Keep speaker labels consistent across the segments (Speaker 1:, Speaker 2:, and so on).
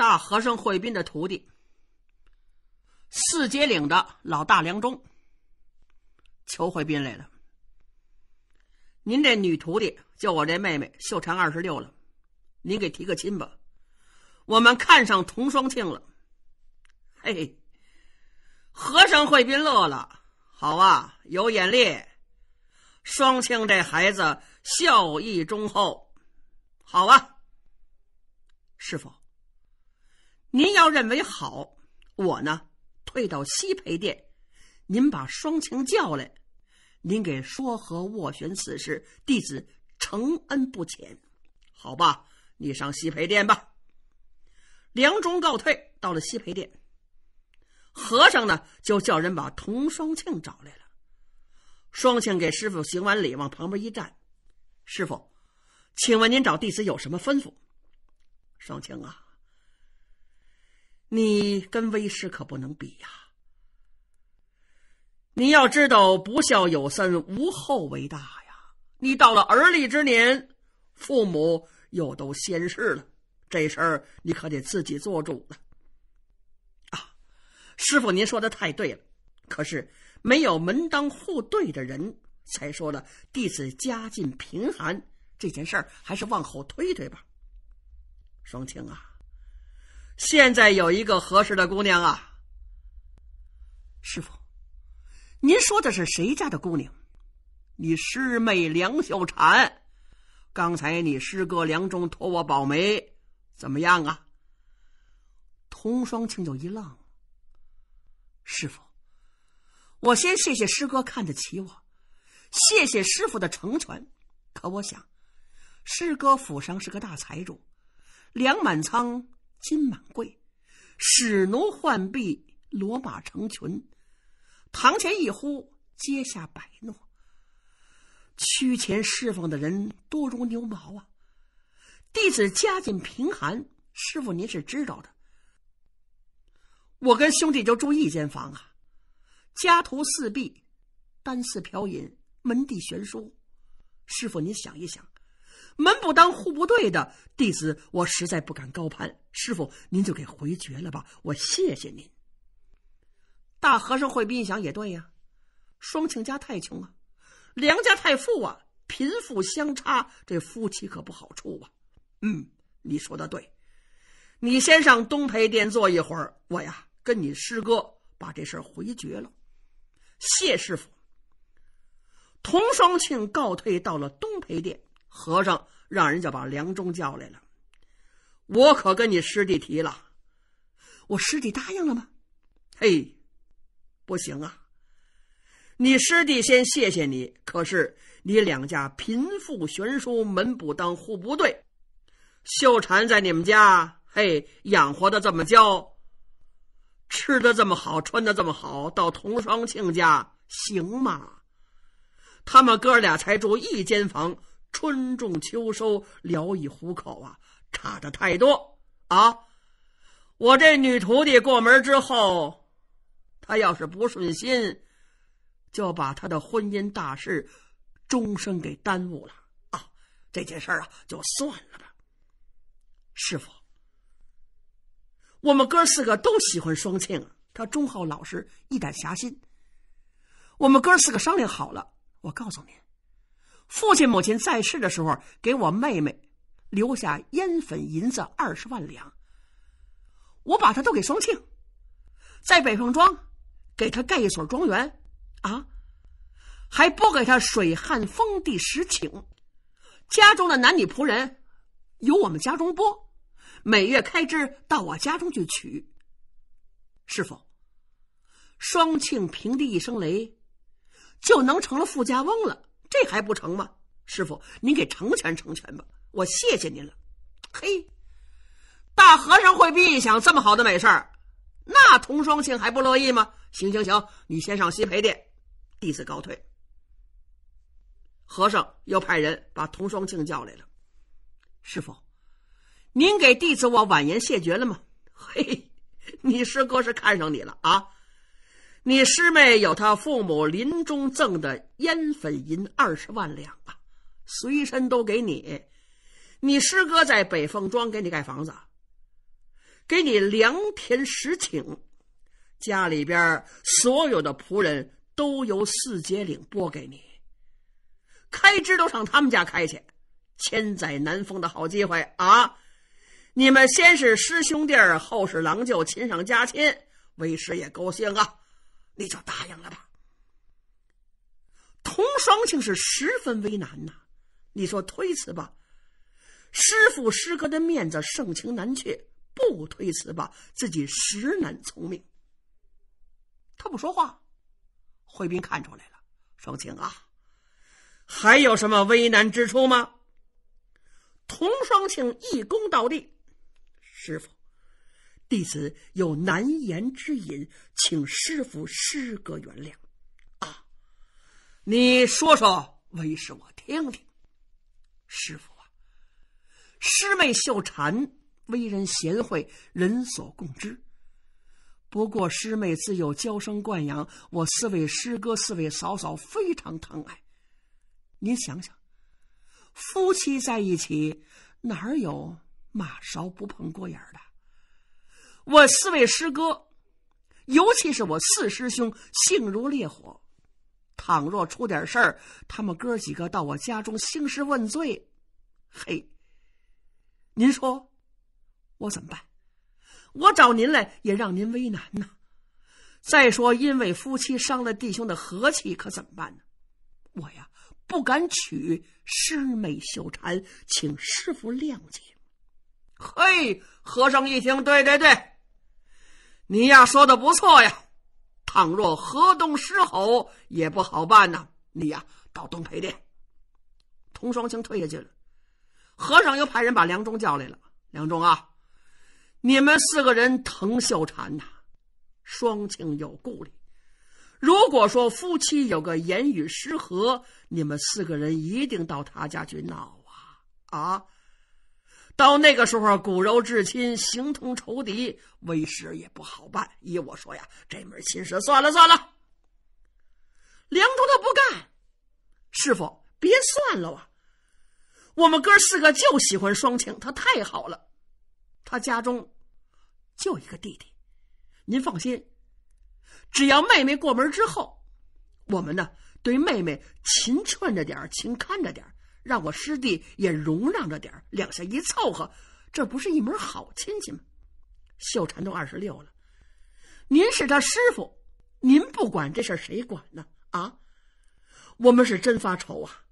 Speaker 1: 大和尚慧斌的徒弟，四街岭的老大梁中求慧斌来了。您这女徒弟，就我这妹妹秀婵二十六了，您给提个亲吧。我们看上童双庆了。嘿嘿，和尚慧斌乐了。好啊，有眼力。双庆这孩子孝义忠厚，好啊。师傅。您要认为好，我呢退到西培殿，您把双庆叫来，您给说和斡旋此事，弟子承恩不浅，好吧，你上西培殿吧。梁中告退，到了西培殿，和尚呢就叫人把童双庆找来了。双庆给师傅行完礼，往旁边一站，师傅，请问您找弟子有什么吩咐？双庆啊。你跟为师可不能比呀！你要知道，不孝有三，无后为大呀。你到了而立之年，父母又都仙逝了，这事儿你可得自己做主了。啊，师傅，您说的太对了。可是没有门当户对的人才说了，弟子家境贫寒，这件事儿还是往后推推吧。双清啊。现在有一个合适的姑娘啊，师傅，您说的是谁家的姑娘？你师妹梁小婵，刚才你师哥梁中托我保媒，怎么样啊？童双庆就一愣，师傅，我先谢谢师哥看得起我，谢谢师傅的成全。可我想，师哥府上是个大财主，梁满仓。金满贵，使奴浣碧，骡马成群。堂前一呼，阶下百诺。屈前侍奉的人多如牛毛啊！弟子家境贫寒，师傅您是知道的。我跟兄弟就住一间房啊，家徒四壁，单四嫖饮，门第悬殊。师傅您想一想。门不当户不对的弟子，我实在不敢高攀。师傅，您就给回绝了吧，我谢谢您。大和尚会斌一想，也对呀，双庆家太穷啊，梁家太富啊，贫富相差，这夫妻可不好处啊。嗯，你说的对，你先上东配殿坐一会儿，我呀跟你师哥把这事儿回绝了。谢师傅，童双庆告退到了东配殿。和尚让人家把梁中叫来了，我可跟你师弟提了，我师弟答应了吗？嘿，不行啊！你师弟先谢谢你，可是你两家贫富悬殊，门不当户不对。秀婵在你们家，嘿，养活的这么娇，吃的这么好，穿的这么好，到童双庆家行吗？他们哥俩才住一间房。春种秋收，聊以糊口啊，差的太多啊！我这女徒弟过门之后，她要是不顺心，就把她的婚姻大事终生给耽误了啊！这件事啊，就算了吧。师傅，我们哥四个都喜欢双庆，他忠厚老实，一胆侠心。我们哥四个商量好了，我告诉您。父亲母亲在世的时候，给我妹妹留下烟粉银子二十万两，我把她都给双庆，在北凤庄给他盖一所庄园，啊，还拨给他水旱封地十顷，家中的男女仆人由我们家中拨，每月开支到我家中去取。师傅，双庆平地一声雷，就能成了富家翁了。这还不成吗？师傅，您给成全成全吧，我谢谢您了。嘿，大和尚会比一想，这么好的美事儿，那童双庆还不乐意吗？行行行，你先上西陪殿，弟子告退。和尚又派人把童双庆叫来了。师傅，您给弟子我婉言谢绝了吗？嘿，你师哥是看上你了啊。你师妹有她父母临终赠的烟粉银二十万两啊，随身都给你。你师哥在北凤庄给你盖房子，给你良田十顷，家里边所有的仆人都由四节岭拨给你，开支都上他们家开去。千载难逢的好机会啊！你们先是师兄弟，后是郎舅，亲上加亲，为师也高兴啊！你就答应了吧。童双庆是十分为难呐，你说推辞吧，师傅师哥的面子，盛情难却；不推辞吧，自己实难从命。他不说话，慧斌看出来了。双庆啊，还有什么为难之处吗？童双庆一躬到地，师傅。弟子有难言之隐，请师傅师哥原谅。啊，你说说，为师我听听。师傅啊，师妹秀婵为人贤惠，人所共知。不过师妹自幼娇生惯养，我四位师哥四位嫂嫂非常疼爱。您想想，夫妻在一起，哪有马勺不碰锅眼的？我四位师哥，尤其是我四师兄，性如烈火。倘若出点事儿，他们哥几个到我家中兴师问罪，嘿，您说，我怎么办？我找您来也让您为难呐。再说，因为夫妻伤了弟兄的和气，可怎么办呢？我呀，不敢娶师妹秀婵，请师傅谅解。嘿，和尚一听，对对对。你呀说的不错呀，倘若河东狮吼也不好办呐。你呀到东陪殿，童双清退下去了。和尚又派人把梁中叫来了。梁中啊，你们四个人疼秀婵呐，双庆有顾虑。如果说夫妻有个言语失和，你们四个人一定到他家去闹啊啊！到那个时候，骨肉至亲，形同仇敌，为师也不好办。依我说呀，这门亲事算了算了。梁祝他不干，师傅别算了啊，我们哥四个就喜欢双亲，他太好了。他家中就一个弟弟，您放心，只要妹妹过门之后，我们呢对妹妹勤劝着点勤看着点让我师弟也容让着点两下一凑合，这不是一门好亲戚吗？秀婵都二十六了，您是他师傅，您不管这事谁管呢？啊，我们是真发愁啊！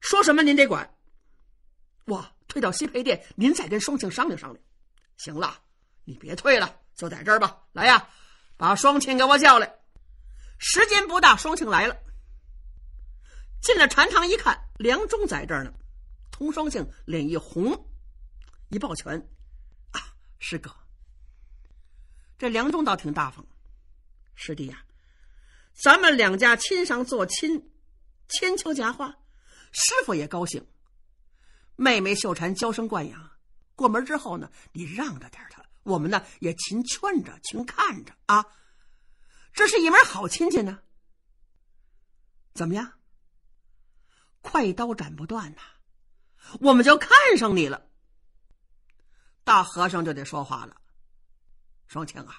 Speaker 1: 说什么您得管，我退到西配殿，您再跟双庆商量商量。行了，你别退了，就在这儿吧。来呀，把双庆给我叫来。时间不大，双庆来了。进了禅堂一看，梁中在这儿呢。童双庆脸一红，一抱拳：“啊，师哥，这梁中倒挺大方。师弟呀，咱们两家亲上做亲，千秋佳话，师傅也高兴。妹妹秀婵娇生惯养，过门之后呢，你让着点她。我们呢也勤劝着，勤看着啊。这是一门好亲戚呢。怎么样？”快刀斩不断呐，我们就看上你了。大和尚就得说话了：“双庆啊，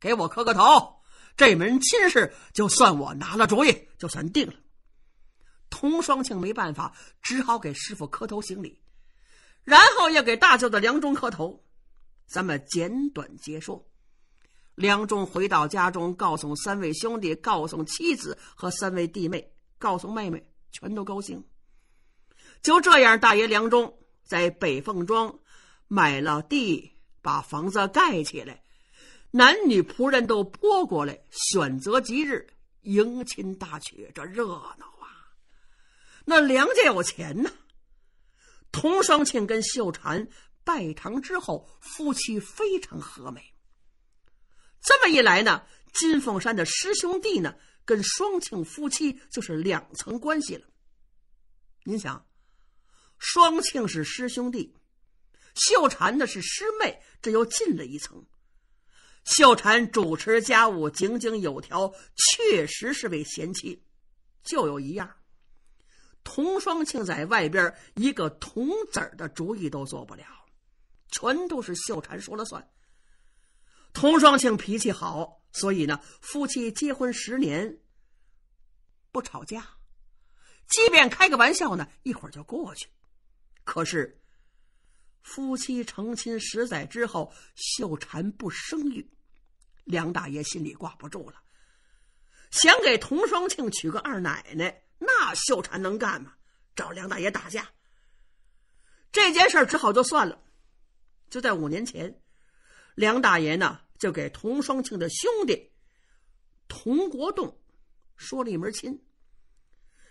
Speaker 1: 给我磕个头，这门亲事就算我拿了主意，就算定了。”童双庆没办法，只好给师傅磕头行礼，然后又给大舅子梁中磕头。咱们简短结束。梁中回到家中，告诉三位兄弟，告诉妻子和三位弟妹，告诉妹妹。全都高兴。就这样，大爷梁中在北凤庄买了地，把房子盖起来，男女仆人都拨过来，选择吉日迎亲大娶，这热闹啊！那梁家有钱呢。童双庆跟秀婵拜堂之后，夫妻非常和美。这么一来呢，金凤山的师兄弟呢？跟双庆夫妻就是两层关系了。您想，双庆是师兄弟，秀婵呢是师妹，这又近了一层。秀婵主持家务，井井有条，确实是位贤妻。就有一样，童双庆在外边一个童子的主意都做不了，全都是秀婵说了算。童双庆脾气好。所以呢，夫妻结婚十年不吵架，即便开个玩笑呢，一会儿就过去。可是，夫妻成亲十载之后，秀婵不生育，梁大爷心里挂不住了，想给童双庆娶个二奶奶。那秀婵能干吗？找梁大爷打架。这件事儿只好就算了。就在五年前，梁大爷呢？就给童双庆的兄弟童国栋说了一门亲。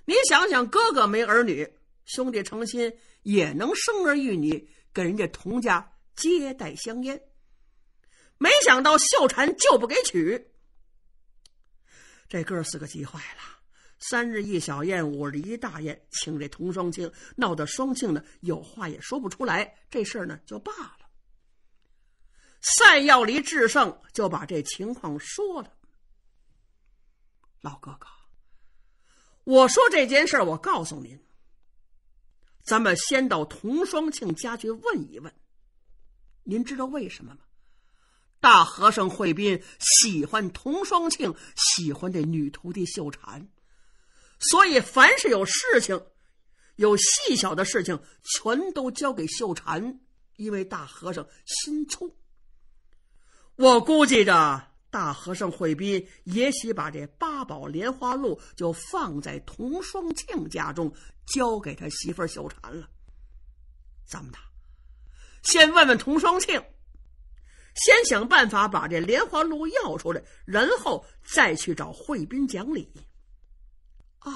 Speaker 1: 你想想，哥哥没儿女，兄弟成亲也能生儿育女，给人家童家接待香烟。没想到秀婵就不给娶，这哥四个急坏了。三日一小宴，五日一大宴，请这童双庆，闹得双庆呢有话也说不出来，这事儿呢就罢了。赛耀离智胜就把这情况说了：“老哥哥，我说这件事儿，我告诉您，咱们先到童双庆家去问一问。您知道为什么吗？大和尚慧斌喜欢童双庆，喜欢这女徒弟秀婵，所以凡是有事情，有细小的事情，全都交给秀婵，因为大和尚心粗。”我估计着，大和尚慧斌也许把这八宝莲花露就放在童双庆家中，交给他媳妇儿修禅了。咱们的，先问问童双庆，先想办法把这莲花露要出来，然后再去找慧斌讲理。啊！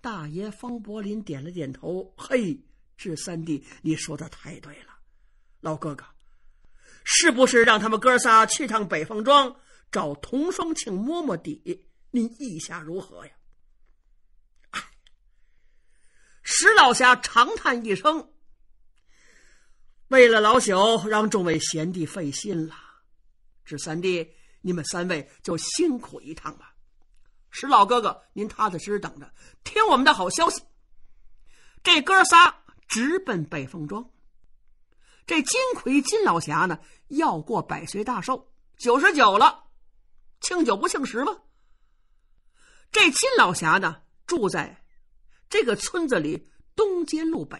Speaker 1: 大爷方柏林点了点头。嘿，这三弟，你说的太对了，老哥哥。是不是让他们哥仨去趟北凤庄找童双庆摸摸底？您意下如何呀？石老侠长叹一声：“为了老朽，让众位贤弟费心了。这三弟，你们三位就辛苦一趟吧。石老哥哥，您踏踏实实等着，听我们的好消息。”这哥仨直奔北凤庄。这金奎金老侠呢要过百岁大寿，九十九了，庆九不庆十吗？这金老侠呢住在这个村子里东街路北，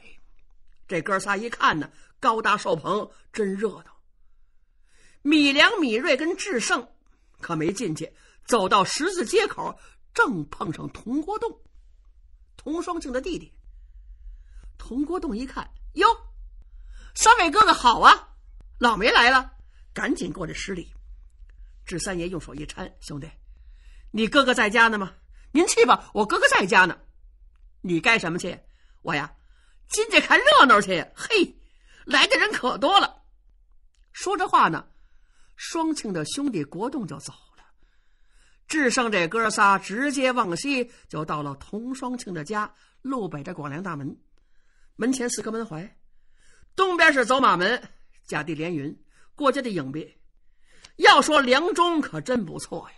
Speaker 1: 这哥仨一看呢高搭寿棚真热闹。米良、米瑞跟志胜可没进去，走到十字街口正碰上童国栋、童双庆的弟弟。童国栋一看哟。三位哥哥好啊，老梅来了，赶紧过来施礼。智三爷用手一搀，兄弟，你哥哥在家呢吗？您去吧，我哥哥在家呢。你干什么去？我呀，进去看热闹去。嘿，来的人可多了。说着话呢，双庆的兄弟国栋就走了。智胜这哥仨直接往西，就到了童双庆的家，路北这广良大门，门前四棵门槐。东边是走马门，甲地连云，过街的影壁。要说梁中可真不错呀，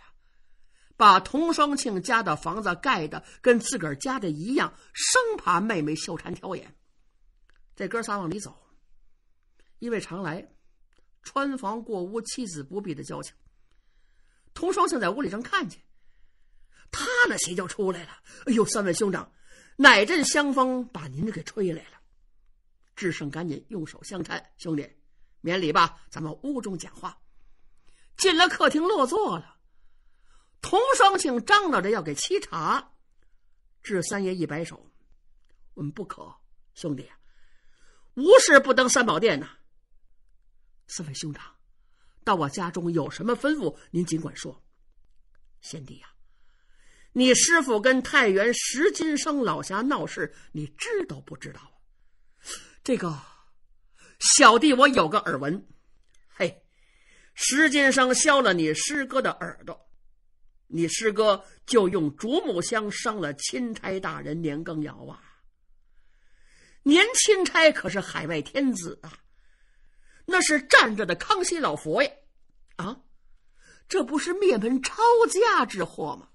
Speaker 1: 把童双庆家的房子盖的跟自个儿家的一样，生怕妹妹绣婵挑眼。这哥仨往里走，因为常来，穿房过屋，妻子不必的交情。童双庆在屋里正看见他呢，谁就出来了？哎呦，三位兄长，哪阵香风把您给吹来了？智胜赶紧用手相搀，兄弟，免礼吧，咱们屋中讲话。进了客厅落座了，童双庆张罗着要给沏茶，智三爷一摆手：“我们不渴，兄弟，无事不登三宝殿呐。四位兄长，到我家中有什么吩咐，您尽管说。贤弟呀，你师傅跟太原石金生老侠闹事，你知道不知道啊？”这个小弟，我有个耳闻。嘿，石金生削了你师哥的耳朵，你师哥就用竹木香伤了钦差大人年羹尧啊。年钦差可是海外天子啊，那是站着的康熙老佛爷啊，这不是灭门抄家之祸吗？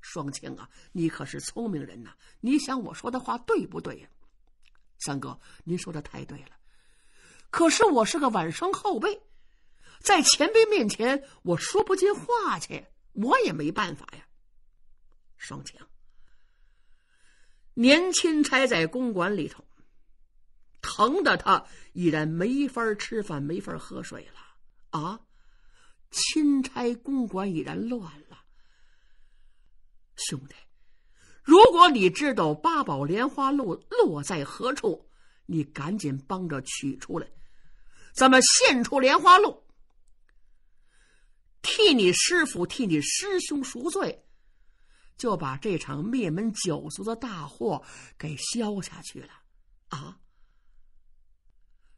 Speaker 1: 双清啊，你可是聪明人呐，你想我说的话对不对呀？三哥，您说的太对了，可是我是个晚生后辈，在前辈面前我说不进话去，我也没办法呀。双枪，年钦差在公馆里头，疼的他已然没法吃饭，没法喝水了啊！钦差公馆已然乱了，兄弟。如果你知道八宝莲花露落在何处，你赶紧帮着取出来，咱们献出莲花露，替你师傅替你师兄赎罪，就把这场灭门九族的大祸给消下去了。啊，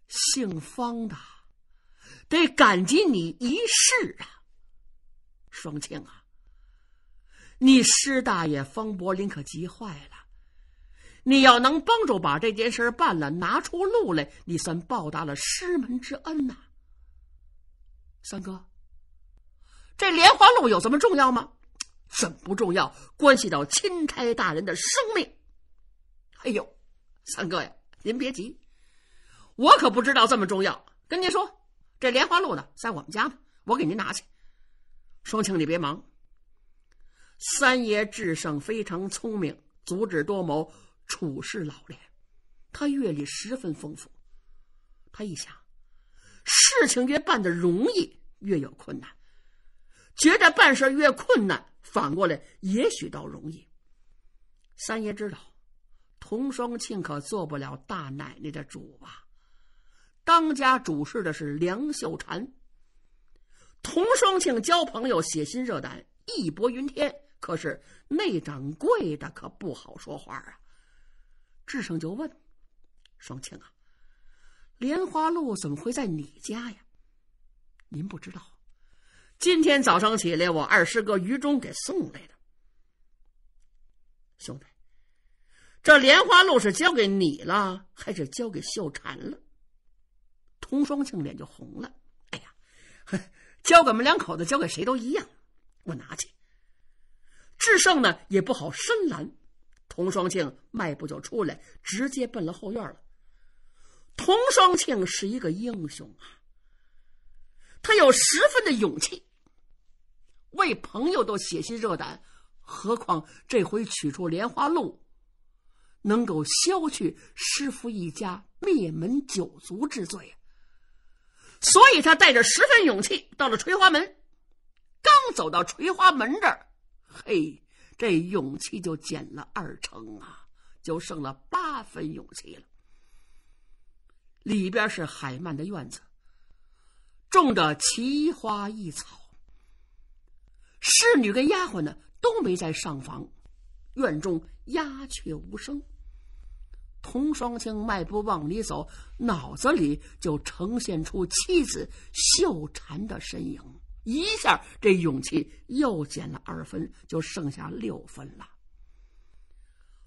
Speaker 1: 姓方的，得感激你一世啊，双庆啊。你师大爷方柏林可急坏了，你要能帮助把这件事办了，拿出路来，你算报答了师门之恩呐。三哥，这莲花路有这么重要吗？怎不重要？关系到钦差大人的生命。哎呦，三哥呀，您别急，我可不知道这么重要。跟您说，这莲花路呢，在我们家呢，我给您拿去。双庆，你别忙。三爷智胜非常聪明，足智多谋，处事老练，他阅历十分丰富。他一想，事情越办得容易，越有困难；觉得办事越困难，反过来也许倒容易。三爷知道，童双庆可做不了大奶奶的主啊，当家主事的是梁秀婵。童双庆交朋友，写心热胆，义薄云天。可是内掌柜的可不好说话啊！志胜就问：“双庆啊，莲花露怎么会在你家呀？”“您不知道，今天早上起来，我二师哥于忠给送来的。”“兄弟，这莲花露是交给你了，还是交给秀婵了？”童双庆脸就红了。“哎呀，交给我们两口子，交给谁都一样，我拿去。”智胜呢也不好深拦，童双庆迈步就出来，直接奔了后院了。童双庆是一个英雄啊，他有十分的勇气，为朋友都血心热胆，何况这回取出莲花露，能够消去师傅一家灭门九族之罪，所以他带着十分勇气到了垂花门，刚走到垂花门这儿。嘿，这勇气就减了二成啊，就剩了八分勇气了。里边是海曼的院子，种着奇花异草。侍女跟丫鬟呢都没在上房，院中鸦雀无声。童双清迈步往里走，脑子里就呈现出妻子秀婵的身影。一下，这勇气又减了二分，就剩下六分了。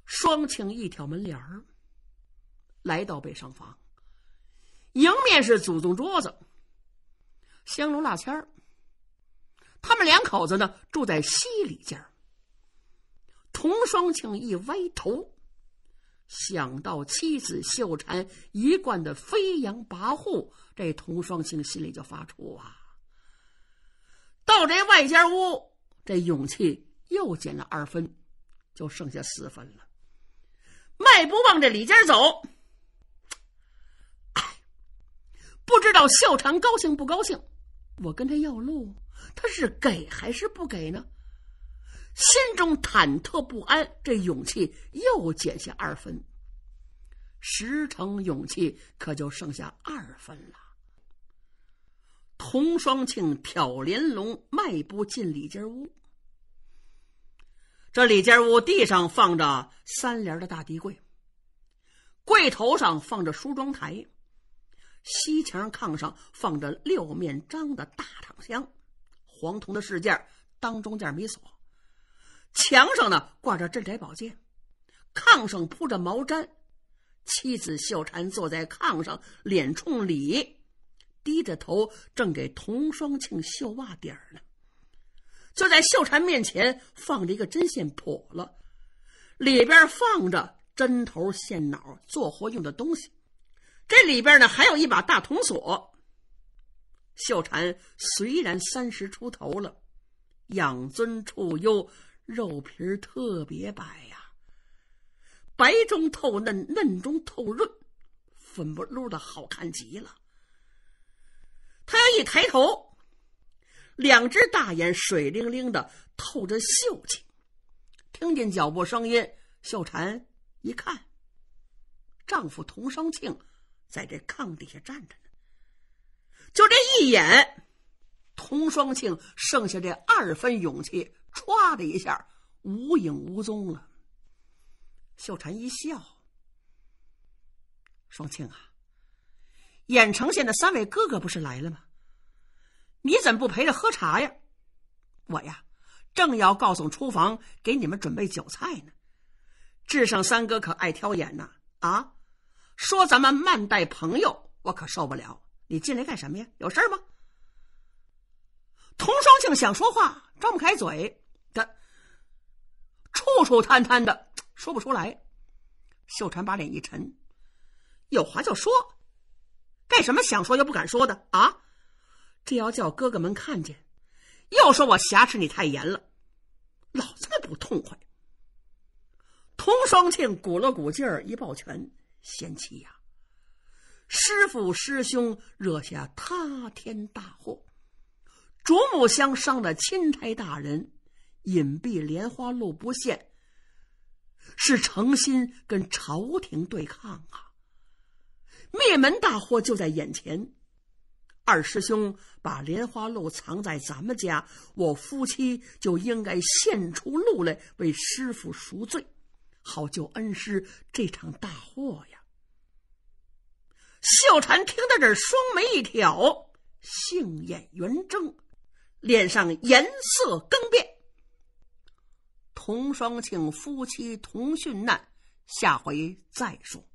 Speaker 1: 双庆一挑门帘儿，来到北上房，迎面是祖宗桌子、香炉、蜡签儿。他们两口子呢，住在西里间。童双庆一歪头，想到妻子秀婵一贯的飞扬跋扈，这童双庆心里就发怵啊。到这外间屋，这勇气又减了二分，就剩下四分了。迈步往这里间走，哎，不知道孝长高兴不高兴，我跟他要路，他是给还是不给呢？心中忐忑不安，这勇气又减下二分，十成勇气可就剩下二分了。童双庆挑帘笼，迈步进里间屋。这里间屋地上放着三联的大地柜，柜头上放着梳妆台，西墙炕上放着六面张的大躺箱，黄铜的饰件当中件没锁。墙上呢挂着镇宅宝剑，炕上铺着毛毡，妻子秀婵坐在炕上，脸冲里。低着头，正给童双庆绣袜底儿呢。就在绣蝉面前放着一个针线笸箩，里边放着针头线脑，做活用的东西。这里边呢，还有一把大铜锁。秀蝉虽然三十出头了，养尊处优，肉皮儿特别白呀，白中透嫩，嫩中透润，粉不溜的好看极了。他要一抬头，两只大眼水灵灵的，透着秀气。听见脚步声音，秀婵一看，丈夫童双庆在这炕底下站着呢。就这一眼，童双庆剩下这二分勇气，唰的一下无影无踪了。秀婵一笑：“双庆啊。”衍城县的三位哥哥不是来了吗？你怎么不陪着喝茶呀？我呀，正要告诉厨房给你们准备酒菜呢。智胜三哥可爱挑眼呐！啊，说咱们慢待朋友，我可受不了。你进来干什么呀？有事吗？童双庆想说话，张不开嘴，的，处处贪贪的，说不出来。秀川把脸一沉，有话就说。干什么？想说又不敢说的啊！这要叫哥哥们看见，又说我挟持你太严了，老子们不痛快。童双庆鼓了鼓劲儿，一抱拳：“贤妻呀，师傅师兄惹下塌天大祸，竹木香伤了钦差大人，隐蔽莲花路不现，是诚心跟朝廷对抗啊！”灭门大祸就在眼前，二师兄把莲花露藏在咱们家，我夫妻就应该献出露来为师傅赎罪，好救恩师这场大祸呀！秀婵听到这儿，双眉一挑，杏眼圆睁，脸上颜色更变。童双庆夫妻同殉难，下回再说。